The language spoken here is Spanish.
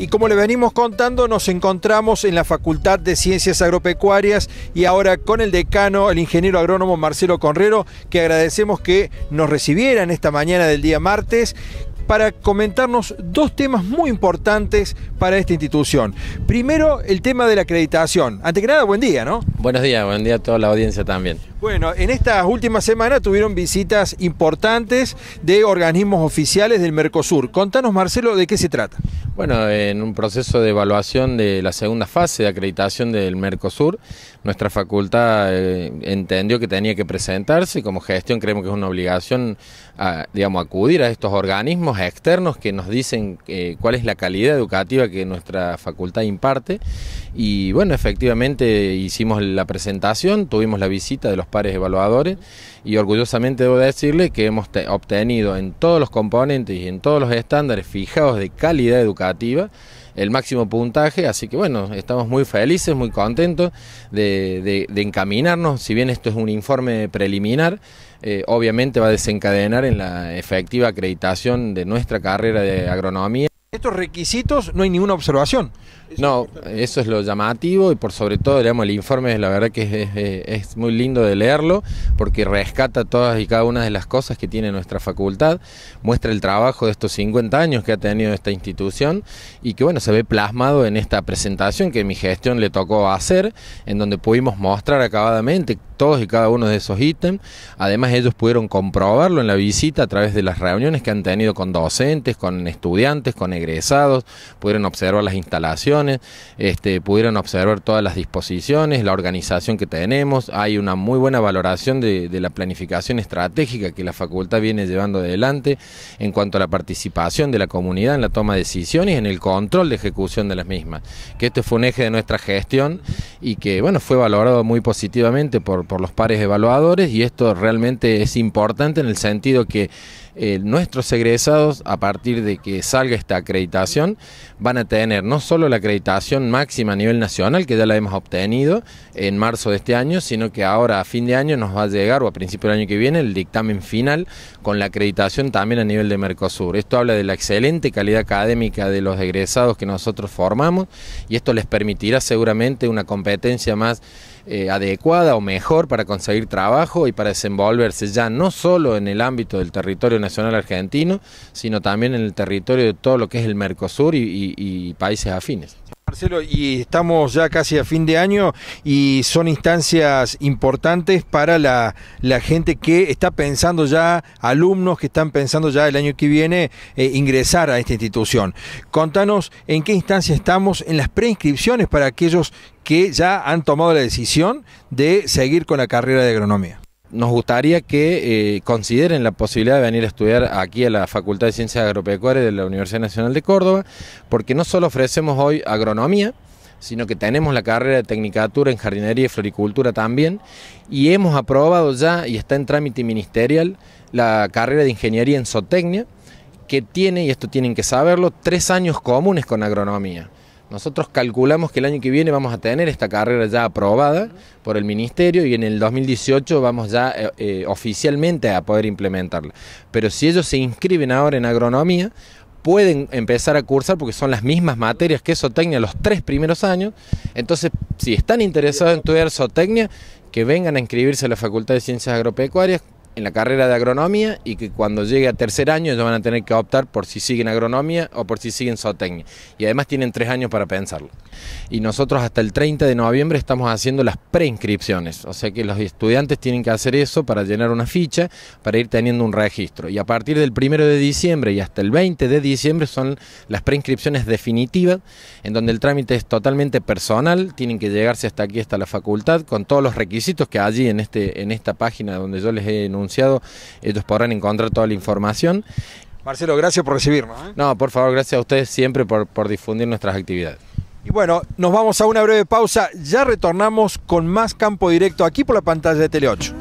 Y como le venimos contando, nos encontramos en la Facultad de Ciencias Agropecuarias y ahora con el decano, el ingeniero agrónomo Marcelo Conrero, que agradecemos que nos recibieran esta mañana del día martes para comentarnos dos temas muy importantes para esta institución. Primero, el tema de la acreditación. Ante que nada, buen día, ¿no? Buenos días, buen día a toda la audiencia también. Bueno, en estas últimas semanas tuvieron visitas importantes de organismos oficiales del Mercosur. Contanos, Marcelo, de qué se trata. Bueno, en un proceso de evaluación de la segunda fase de acreditación del Mercosur, nuestra facultad eh, entendió que tenía que presentarse y como gestión creemos que es una obligación, a, digamos, acudir a estos organismos externos que nos dicen eh, cuál es la calidad educativa que nuestra facultad imparte. Y bueno, efectivamente hicimos la presentación, tuvimos la visita de los pares evaluadores y orgullosamente debo decirle que hemos obtenido en todos los componentes y en todos los estándares fijados de calidad educativa el máximo puntaje, así que bueno, estamos muy felices, muy contentos de, encaminarnos, si bien esto es un informe preliminar, eh, obviamente va a desencadenar en la efectiva acreditación de nuestra carrera de agronomía. Estos requisitos no hay ninguna observación. No, eso es lo llamativo y por sobre todo, digamos, el informe la verdad que es, es, muy lindo de leerlo porque rescata todas y cada una de las cosas que tiene nuestra facultad, muestra el trabajo de estos 50 años que ha tenido esta institución y que bueno, se ve plasmado en esta presentación que mi gestión le tocó hacer, en donde pudimos mostrar acabadamente todos y cada uno de esos ítems. Además, ellos pudieron comprobarlo en la visita a través de las reuniones que han tenido con docentes, con estudiantes, con egresados, pudieron observar las instalaciones este, pudieron observar todas las disposiciones, la organización que tenemos, hay una muy buena valoración de, la planificación estratégica que la facultad viene llevando adelante en cuanto a la participación de la comunidad en la toma de decisiones, y en el control de ejecución de las mismas, que este fue un eje de nuestra gestión y que bueno, fue valorado muy positivamente por, por los pares evaluadores y esto realmente es importante en el sentido que eh, nuestros egresados, a partir de que salga esta acreditación, van a tener no solo la acreditación máxima a nivel nacional, que ya la hemos obtenido en marzo de este año, sino que ahora a fin de año nos va a llegar, o a principio del año que viene, el dictamen final con la acreditación también a nivel de Mercosur. Esto habla de la excelente calidad académica de los egresados que nosotros formamos y esto les permitirá seguramente una competencia competencia más eh, adecuada o mejor para conseguir trabajo y para desenvolverse ya no solo en el ámbito del territorio nacional argentino, sino también en el territorio de todo lo que es el Mercosur y países afines. Marcelo, y estamos ya casi a fin de año y son instancias importantes para la, gente que está pensando ya, alumnos que están pensando ya el año que viene eh, ingresar a esta institución. Contanos en qué instancia estamos en las preinscripciones para aquellos que ya han tomado la decisión de seguir con la carrera de agronomía nos gustaría que eh, consideren la posibilidad de venir a estudiar aquí a la Facultad de Ciencias Agropecuarias de la Universidad Nacional de Córdoba, porque no solo ofrecemos hoy agronomía, sino que tenemos la carrera de Tecnicatura en Jardinería y Floricultura también, y hemos aprobado ya, y está en trámite ministerial, la carrera de Ingeniería en Zootecnia, que tiene, y esto tienen que saberlo, tres años comunes con agronomía. Nosotros calculamos que el año que viene vamos a tener esta carrera ya aprobada por el Ministerio y en el 2018 vamos ya eh, eh, oficialmente a poder implementarla. Pero si ellos se inscriben ahora en agronomía, pueden empezar a cursar porque son las mismas materias que Sotecnia los tres primeros años. Entonces, si están interesados en estudiar Sotecnia, que vengan a inscribirse a la Facultad de Ciencias Agropecuarias, en la carrera de agronomía y que cuando llegue a tercer año ellos van a tener que optar por si siguen agronomía o por si siguen zootecnia. Y además tienen tres años para pensarlo. Y nosotros hasta el 30 de noviembre estamos haciendo las preinscripciones, o sea que los estudiantes tienen que hacer eso para llenar una ficha, para ir teniendo un registro. Y a partir del 1 de diciembre y hasta el 20 de diciembre son las preinscripciones definitivas, en donde el trámite es totalmente personal, tienen que llegarse hasta aquí, hasta la facultad, con todos los requisitos que allí en, este, en esta página donde yo les he enunciado ellos podrán encontrar toda la información. Marcelo, gracias por recibirnos. ¿eh? No, por favor, gracias a ustedes siempre por difundir nuestras actividades. Y bueno, nos vamos a una breve pausa, ya retornamos con más campo directo aquí por la pantalla de Tele 8.